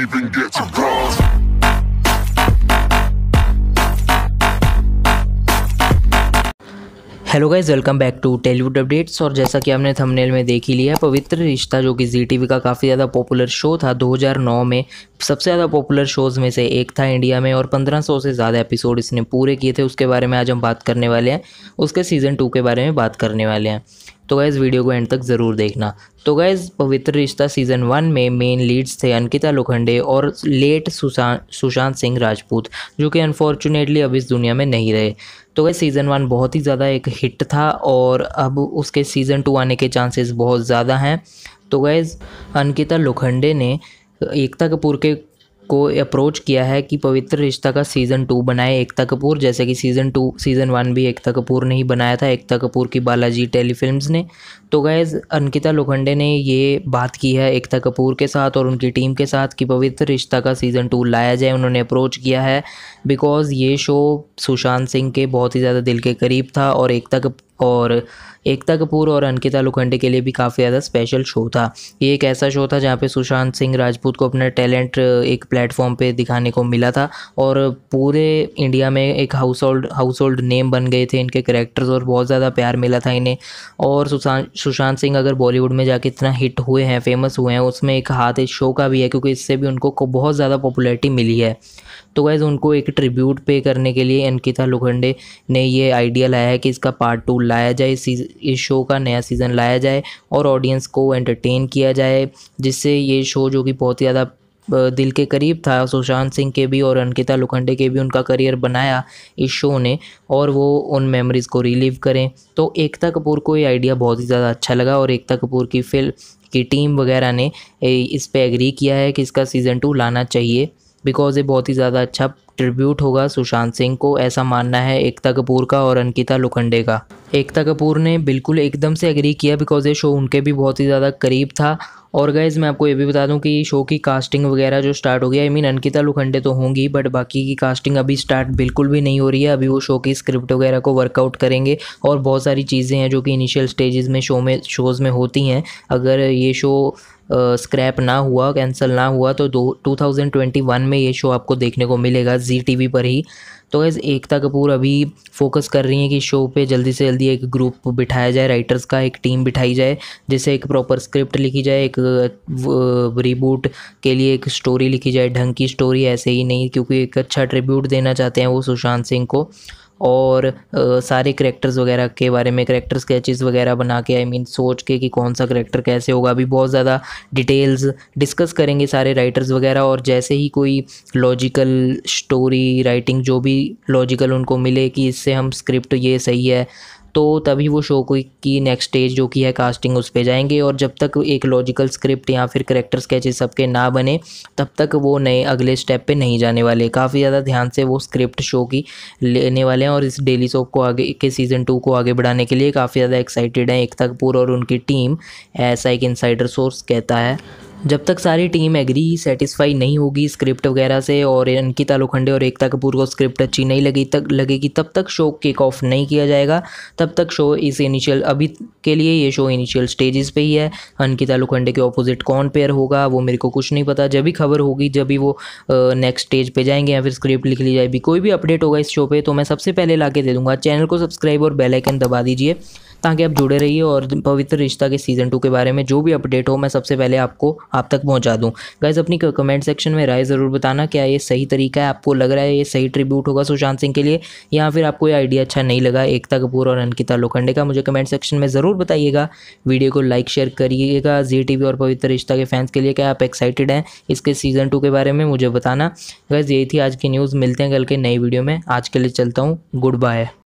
even get to bronze. Hello guys welcome back to Tellywood updates और जैसा कि आपने थंबनेल में देख ही लिया है पवित्र रिश्ता जो कि जी टीवी का काफ़ी ज़्यादा पॉपुलर शो था 2009 में सबसे ज़्यादा पॉपुलर शोज़ में से एक था इंडिया में और 1500 से ज़्यादा एपिसोड इसने पूरे किए थे उसके बारे में आज हम बात करने वाले हैं उसके सीज़न टू के बारे में बात करने वाले हैं तो गैज़ वीडियो को एंड तक ज़रूर देखना तो guys Pavitra Rishta season one में मेन लीड्स थे अंकिता लोखंडे और लेट सुशांत सुशांत सिंह राजपूत जो कि अनफॉर्चुनेटली अब इस दुनिया में नहीं रहे तो गैस सीज़न वन बहुत ही ज़्यादा एक हिट था और अब उसके सीज़न टू आने के चांसेस बहुत ज़्यादा हैं तो गैज़ अंकिता लोखंडे ने एकता कपूर के को अप्रोच किया है कि पवित्र रिश्ता का सीज़न टू बनाए एकता कपूर जैसे कि सीज़न टू सीज़न वन भी एकता कपूर ने ही बनाया था एकता कपूर की बालाजी टेलीफिल्म्स ने तो गैज़ अंकिता लोखंडे ने ये बात की है एकता कपूर के साथ और उनकी टीम के साथ कि पवित्र रिश्ता का सीज़न टू लाया जाए उन्होंने अप्रोच किया है बिकॉज़ ये शो सुशांत सिंह के बहुत ही ज़्यादा दिल के करीब था और एकता और एकता कपूर और अंकिता लोखंडे के लिए भी काफ़ी ज़्यादा स्पेशल शो था ये एक ऐसा शो था जहाँ पे सुशांत सिंह राजपूत को अपना टैलेंट एक प्लेटफॉर्म पे दिखाने को मिला था और पूरे इंडिया में एक household household name बन गए थे इनके करेक्टर्स और बहुत ज़्यादा प्यार मिला था इन्हें और सुशांत सुशांत सिंह अगर बॉलीवुड में जाके इतना हिट हुए हैं फेमस हुए हैं उसमें एक हाथ इस शो का भी है क्योंकि इससे भी उनको बहुत ज़्यादा पॉपुलरिटी मिली है तो गैज़ उनको एक ट्रिब्यूट पे करने के लिए अंकिता लोखंडे ने ये आइडिया लाया है कि इसका पार्ट टू लाया जाए इस शो का नया सीज़न लाया जाए और ऑडियंस को एंटरटेन किया जाए जिससे ये शो जो कि बहुत ही ज़्यादा दिल के करीब था सुशांत सिंह के भी और अंकिता लोखंडे के भी उनका करियर बनाया इस शो ने और वो उन मेमोरीज़ को रिलीव करें तो एकता कपूर को ये आइडिया बहुत ही ज़्यादा अच्छा लगा और एकता कपूर की फिल्म की टीम वगैरह ने इस पर एग्री किया है कि इसका सीज़न टू लाना चाहिए बिकॉज़ ये बहुत ही ज़्यादा अच्छा ट्रिब्यूट होगा सुशांत सिंह को ऐसा मानना है एकता कपूर का और अंकिता लोखंडे का एकता कपूर ने बिल्कुल एकदम से एग्री किया बिकॉज ये शो उनके भी बहुत ही ज़्यादा करीब था और गाइज़ मैं आपको ये भी बता दूं कि शो की कास्टिंग वगैरह जो स्टार्ट हो गया आई मीन अंकिता लुखंडे तो होंगी बट बाकी की कास्टिंग अभी स्टार्ट बिल्कुल भी नहीं हो रही है अभी वो शो की स्क्रिप्ट वगैरह को वर्कआउट करेंगे और बहुत सारी चीज़ें हैं जो कि इनिशियल स्टेजेस में शो में शोज़ में होती हैं अगर ये शो स्क्रैप uh, ना हुआ कैंसिल ना हुआ तो दो 2021 में ये शो आपको देखने को मिलेगा जी टी पर ही तो गैज़ एकता कपूर अभी फोकस कर रही हैं कि शो पे जल्दी से जल्दी एक ग्रुप बिठाया जाए राइटर्स का एक टीम बिठाई जाए जिससे एक प्रॉपर स्क्रिप्ट लिखी जाए एक रिबूट के लिए एक स्टोरी लिखी जाए ढंग की स्टोरी ऐसे ही नहीं क्योंकि एक अच्छा ट्रिब्यूट देना चाहते हैं वो सुशांत सिंह को और आ, सारे करेक्टर्स वगैरह के बारे में करेक्टर स्केचेस वगैरह बना के आई I मीन mean, सोच के कि कौन सा करेक्टर कैसे होगा अभी बहुत ज़्यादा डिटेल्स डिस्कस करेंगे सारे राइटर्स वगैरह और जैसे ही कोई लॉजिकल स्टोरी राइटिंग जो भी लॉजिकल उनको मिले कि इससे हम स्क्रिप्ट ये सही है तो तभी वो शो को की नेक्स्ट स्टेज जो कि है कास्टिंग उस पर जाएंगे और जब तक एक लॉजिकल स्क्रिप्ट या फिर करेक्टर स्केचेस सबके ना बने तब तक वो नए अगले स्टेप पे नहीं जाने वाले काफ़ी ज़्यादा ध्यान से वो स्क्रिप्ट शो की लेने वाले हैं और इस डेली सोप को आगे के सीज़न टू को आगे बढ़ाने के लिए काफ़ी ज़्यादा एक्साइटेड हैं एकता कपूर और उनकी टीम ऐसा एक इंसाइडर सोर्स कहता है जब तक सारी टीम एग्री सेटिस्फाई नहीं होगी स्क्रिप्ट वगैरह से और अंकिता लोखंडे और एकता कपूर को स्क्रिप्ट अच्छी नहीं लगी तक लगेगी तब तक शो किक ऑफ नहीं किया जाएगा तब तक शो इस इनिशियल अभी के लिए ये शो इनिशियल स्टेजेस पे ही है अंकिता लोखंडे के ऑपोजिट कौन पेयर होगा वो मेरे को कुछ नहीं पता जब भी खबर होगी जब भी वो नेक्स्ट स्टेज पर जाएंगे या फिर स्क्रिप्ट लिख ली जाएगी कोई भी अपडेट होगा इस शो पर तो मैं सबसे पहले ला के दे दूँगा चैनल को सब्सक्राइब और बेलाइकन दबा दीजिए ताकि आप जुड़े रहिए और पवित्र रिश्ता के सीज़न टू के बारे में जो भी अपडेट हो मैं सबसे पहले आपको आप तक पहुँचा दूँ गाइज अपनी कमेंट सेक्शन में राय ज़रूर बताना क्या ये सही तरीका है आपको लग रहा है ये सही ट्रिब्यूट होगा सुशांत सिंह के लिए या फिर आपको ये आइडिया अच्छा नहीं लगा एकता कपूर और अंकिता लोखंडे का मुझे कमेंट सेक्शन में ज़रूर बताइएगा वीडियो को लाइक शेयर करिएगा जी टी और पवित्र रिश्ता के फैंस के लिए क्या आप एक्साइटेड हैं इसके सीज़न टू के बारे में मुझे बताना गैस यही थी आज की न्यूज़ मिलते हैं कल के नई वीडियो में आज के लिए चलता हूँ गुड बाय